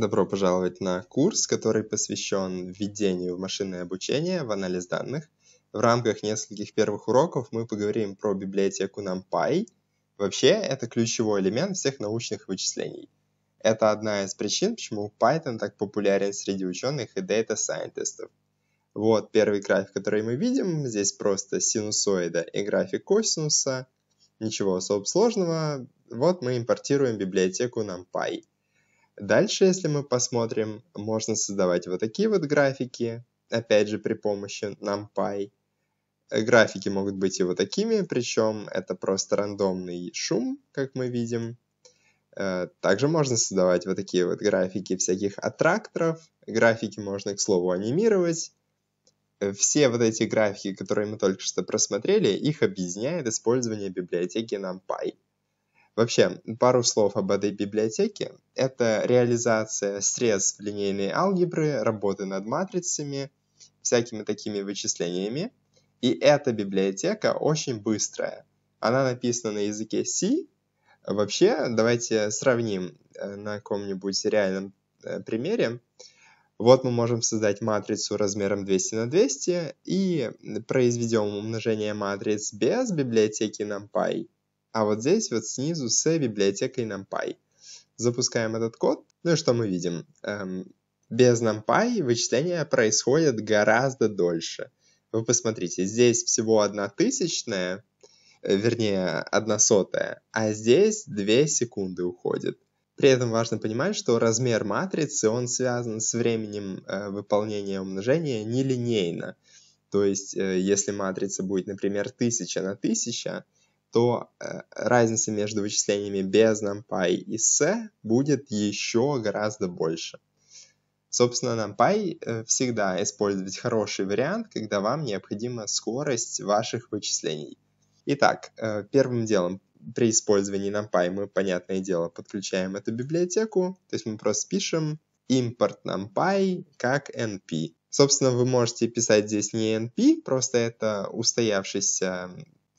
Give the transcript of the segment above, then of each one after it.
Добро пожаловать на курс, который посвящен введению в машинное обучение, в анализ данных. В рамках нескольких первых уроков мы поговорим про библиотеку NumPy. Вообще, это ключевой элемент всех научных вычислений. Это одна из причин, почему Python так популярен среди ученых и дата-сайентистов. Вот первый график, который мы видим. Здесь просто синусоида и график косинуса. Ничего особо сложного. Вот мы импортируем библиотеку NumPy. Дальше, если мы посмотрим, можно создавать вот такие вот графики, опять же при помощи NumPy. Э, графики могут быть и вот такими, причем это просто рандомный шум, как мы видим. Э, также можно создавать вот такие вот графики всяких аттракторов. Графики можно, к слову, анимировать. Э, все вот эти графики, которые мы только что просмотрели, их объединяет использование библиотеки NumPy. Вообще, пару слов об этой библиотеке. Это реализация средств линейной алгебры, работы над матрицами, всякими такими вычислениями. И эта библиотека очень быстрая. Она написана на языке C. Вообще, давайте сравним э, на каком-нибудь реальном э, примере. Вот мы можем создать матрицу размером 200 на 200 и произведем умножение матриц без библиотеки NumPy а вот здесь вот снизу с библиотекой NumPy. Запускаем этот код. Ну и что мы видим? Эм, без NumPy вычисления происходят гораздо дольше. Вы посмотрите, здесь всего одна тысячная, э, вернее, одна сотая, а здесь 2 секунды уходит. При этом важно понимать, что размер матрицы, он связан с временем э, выполнения умножения нелинейно. То есть, э, если матрица будет, например, 1000 на 1000, то э, разница между вычислениями без NumPy и C будет еще гораздо больше. Собственно, NumPy э, всегда использовать хороший вариант, когда вам необходима скорость ваших вычислений. Итак, э, первым делом при использовании NumPy мы, понятное дело, подключаем эту библиотеку, то есть мы просто пишем import NumPy как NP. Собственно, вы можете писать здесь не NP, просто это устоявшийся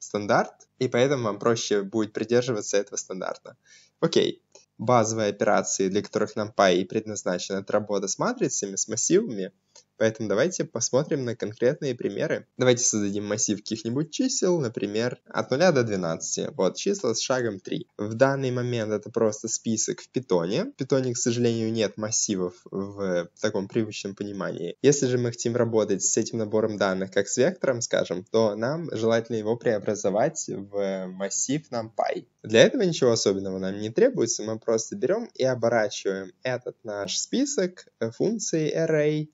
стандарт, и поэтому вам проще будет придерживаться этого стандарта. Окей, базовые операции, для которых нам и предназначен, это работа с матрицами, с массивами — Поэтому давайте посмотрим на конкретные примеры. Давайте создадим массив каких-нибудь чисел, например, от 0 до 12. Вот числа с шагом 3. В данный момент это просто список в питоне. В питоне, к сожалению, нет массивов в таком привычном понимании. Если же мы хотим работать с этим набором данных как с вектором, скажем, то нам желательно его преобразовать в массив NumPy. Для этого ничего особенного нам не требуется, мы просто берем и оборачиваем этот наш список э, функцией array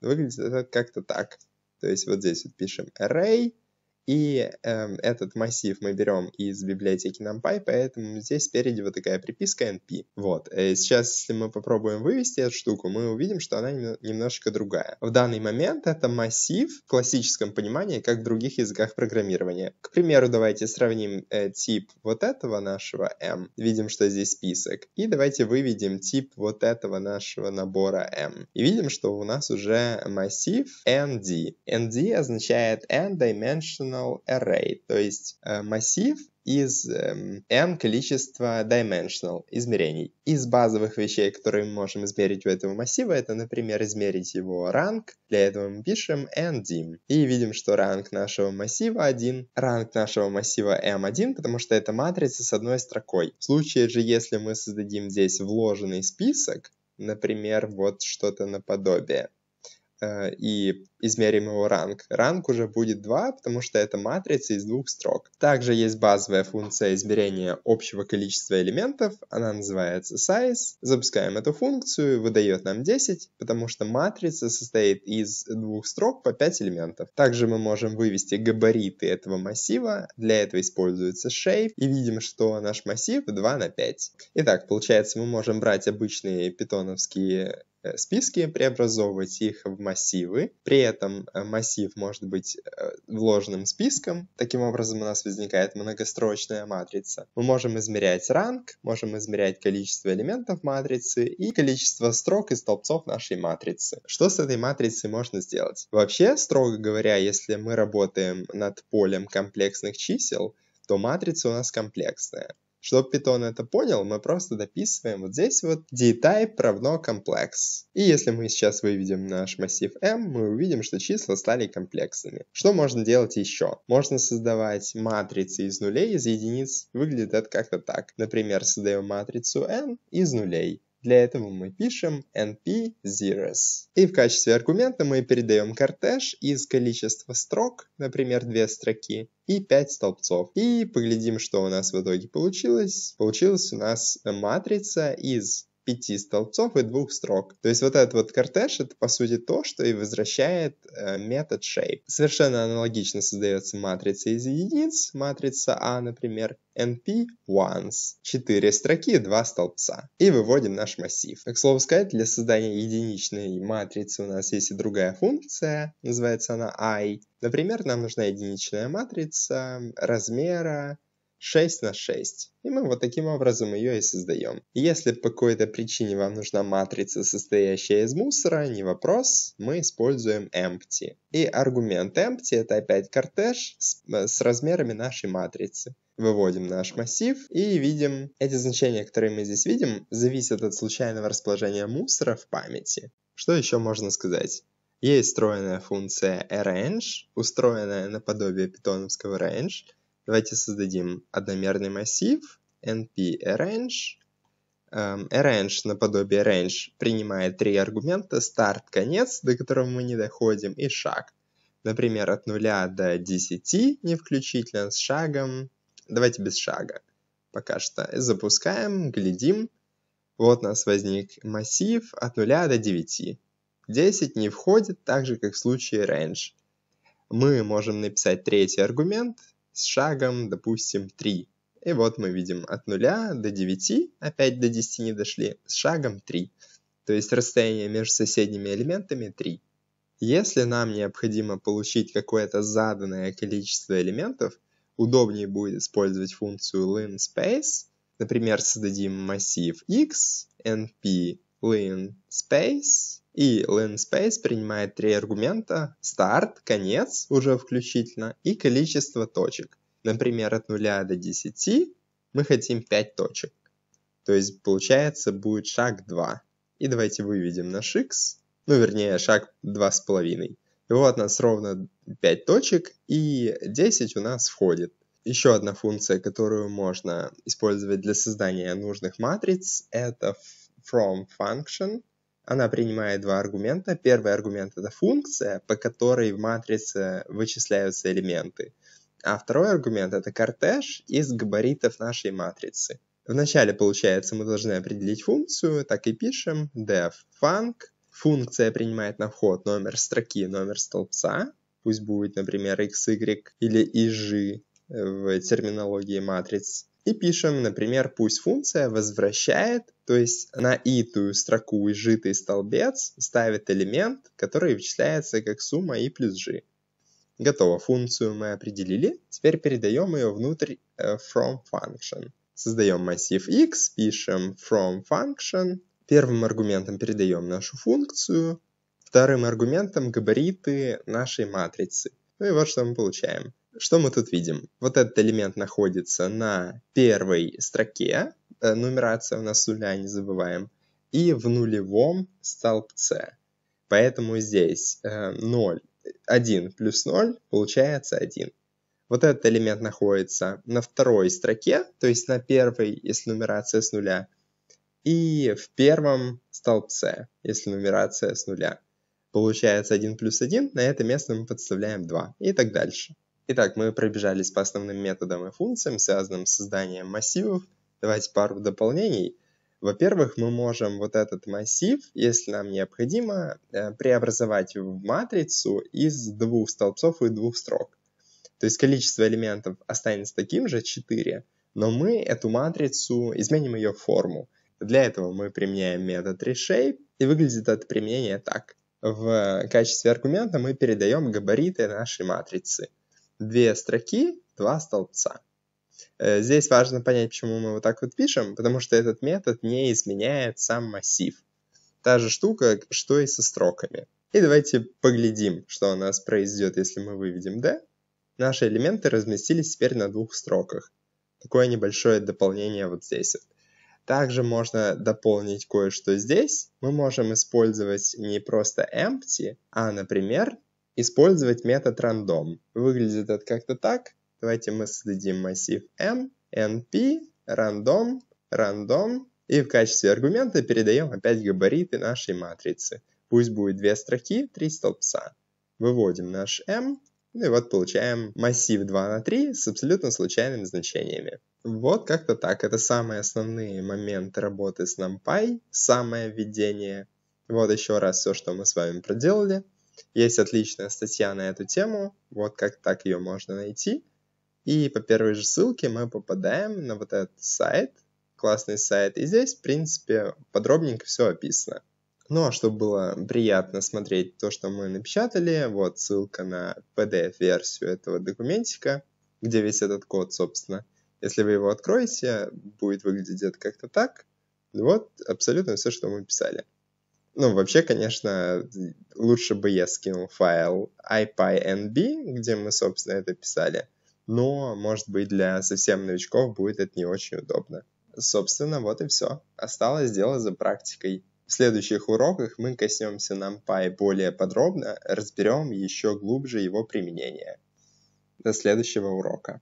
Выглядит это как-то так. То есть вот здесь вот пишем array, и э, этот массив мы берем из библиотеки NumPy, поэтому здесь спереди вот такая приписка np. Вот. И э, сейчас, если мы попробуем вывести эту штуку, мы увидим, что она немножко другая. В данный момент это массив в классическом понимании, как в других языках программирования. К примеру, давайте сравним э, тип вот этого нашего m. Видим, что здесь список. И давайте выведем тип вот этого нашего набора m. И видим, что у нас уже массив nd. nd означает n-dimensional dimensional array, то есть э, массив из э, n количества dimensional измерений. Из базовых вещей, которые мы можем измерить у этого массива, это, например, измерить его ранг. Для этого мы пишем ndim. И видим, что ранг нашего массива 1, ранг нашего массива m1, потому что это матрица с одной строкой. В случае же, если мы создадим здесь вложенный список, например, вот что-то наподобие, э, и измерим его ранг. Ранг уже будет 2, потому что это матрица из двух строк. Также есть базовая функция измерения общего количества элементов, она называется size. Запускаем эту функцию, выдает нам 10, потому что матрица состоит из двух строк по 5 элементов. Также мы можем вывести габариты этого массива, для этого используется shape, и видим, что наш массив 2 на 5. Итак, получается, мы можем брать обычные питоновские э, списки, преобразовывать их в массивы, при этом э, массив может быть э, вложенным списком, таким образом у нас возникает многострочная матрица. Мы можем измерять ранг, можем измерять количество элементов матрицы и количество строк и столбцов нашей матрицы. Что с этой матрицей можно сделать? Вообще, строго говоря, если мы работаем над полем комплексных чисел, то матрица у нас комплексная. Чтобы Python это понял, мы просто дописываем вот здесь вот dtype равно complex. И если мы сейчас выведем наш массив m, мы увидим, что числа стали комплексными. Что можно делать еще? Можно создавать матрицы из нулей, из единиц. Выглядит это как-то так. Например, создаем матрицу n из нулей. Для этого мы пишем np zeros. И в качестве аргумента мы передаем кортеж из количества строк, например, две строки, и 5 столбцов. И поглядим, что у нас в итоге получилось. Получилась у нас матрица из пяти столбцов и двух строк. То есть вот этот вот кортеж — это, по сути, то, что и возвращает э, метод shape. Совершенно аналогично создается матрица из единиц, матрица А, например, np once. Четыре строки, два столбца. И выводим наш массив. Как слово сказать, для создания единичной матрицы у нас есть и другая функция, называется она i. Например, нам нужна единичная матрица размера 6 на 6. И мы вот таким образом ее и создаем. Если по какой-то причине вам нужна матрица, состоящая из мусора, не вопрос, мы используем empty. И аргумент empty это опять кортеж с, э, с размерами нашей матрицы выводим наш массив и видим эти значения, которые мы здесь видим, зависят от случайного расположения мусора в памяти. Что еще можно сказать? Есть встроенная функция arrange, устроенная наподобие питоновского range, Давайте создадим одномерный массив np arrange. Эм, arrange наподобие range принимает три аргумента старт, конец, до которого мы не доходим, и шаг. Например, от 0 до 10 не включительно с шагом. Давайте без шага пока что. Запускаем, глядим. Вот у нас возник массив от 0 до 9. 10 не входит, так же как в случае range. Мы можем написать третий аргумент, с шагом, допустим, 3. И вот мы видим от 0 до 9, опять до 10 не дошли, с шагом 3. То есть расстояние между соседними элементами 3. Если нам необходимо получить какое-то заданное количество элементов, удобнее будет использовать функцию linspace. Например, создадим массив x, np linspace, и LearnSpace принимает три аргумента – старт, конец, уже включительно, и количество точек. Например, от 0 до 10 мы хотим 5 точек. То есть, получается, будет шаг 2. И давайте выведем наш x, ну, вернее, шаг 2,5. вот у нас ровно 5 точек, и 10 у нас входит. Еще одна функция, которую можно использовать для создания нужных матриц, это from function – она принимает два аргумента. Первый аргумент — это функция, по которой в матрице вычисляются элементы. А второй аргумент — это кортеж из габаритов нашей матрицы. Вначале, получается, мы должны определить функцию, так и пишем def func. Функция принимает на вход номер строки, номер столбца, пусть будет, например, x, y или и ij в терминологии матриц и пишем, например, пусть функция возвращает, то есть на итую строку изжитый столбец ставит элемент, который вычисляется как сумма и плюс g. Готово, функцию мы определили, теперь передаем ее внутрь э, from function. Создаем массив x, пишем from function, первым аргументом передаем нашу функцию, вторым аргументом габариты нашей матрицы. Ну и вот что мы получаем. Что мы тут видим? Вот этот элемент находится на первой строке, э, нумерация у нас нуля, не забываем, и в нулевом столбце. Поэтому здесь 0, э, 1 плюс 0 получается 1. Вот этот элемент находится на второй строке, то есть на первой, если нумерация с нуля, и в первом столбце, если нумерация с нуля. Получается 1 плюс 1, на это место мы подставляем 2 и так дальше. Итак, мы пробежались по основным методам и функциям, связанным с созданием массивов. Давайте пару дополнений. Во-первых, мы можем вот этот массив, если нам необходимо, э, преобразовать в матрицу из двух столбцов и двух строк. То есть количество элементов останется таким же, 4, но мы эту матрицу изменим ее форму. Для этого мы применяем метод reshape, и выглядит это применение так. В качестве аргумента мы передаем габариты нашей матрицы две строки, два столбца. Э, здесь важно понять, почему мы вот так вот пишем, потому что этот метод не изменяет сам массив. Та же штука, что и со строками. И давайте поглядим, что у нас произойдет, если мы выведем D. Наши элементы разместились теперь на двух строках. Такое небольшое дополнение вот здесь. Также можно дополнить кое-что здесь. Мы можем использовать не просто empty, а, например, использовать метод random. Выглядит это как-то так. Давайте мы создадим массив m, np, random, random. И в качестве аргумента передаем опять габариты нашей матрицы. Пусть будет две строки, три столбца. Выводим наш m, ну и вот получаем массив 2 на 3 с абсолютно случайными значениями. Вот как-то так. Это самые основные моменты работы с NumPy, самое введение. Вот еще раз все, что мы с вами проделали. Есть отличная статья на эту тему, вот как так ее можно найти. И по первой же ссылке мы попадаем на вот этот сайт, классный сайт. И здесь, в принципе, подробненько все описано. Ну а чтобы было приятно смотреть то, что мы напечатали, вот ссылка на PDF-версию этого документика, где весь этот код, собственно. Если вы его откроете, будет выглядеть как-то так. Вот абсолютно все, что мы писали. Ну, вообще, конечно, лучше бы я скинул файл IPyNB, где мы, собственно, это писали. Но, может быть, для совсем новичков будет это не очень удобно. Собственно, вот и все. Осталось дело за практикой. В следующих уроках мы коснемся NumPy более подробно, разберем еще глубже его применение. До следующего урока.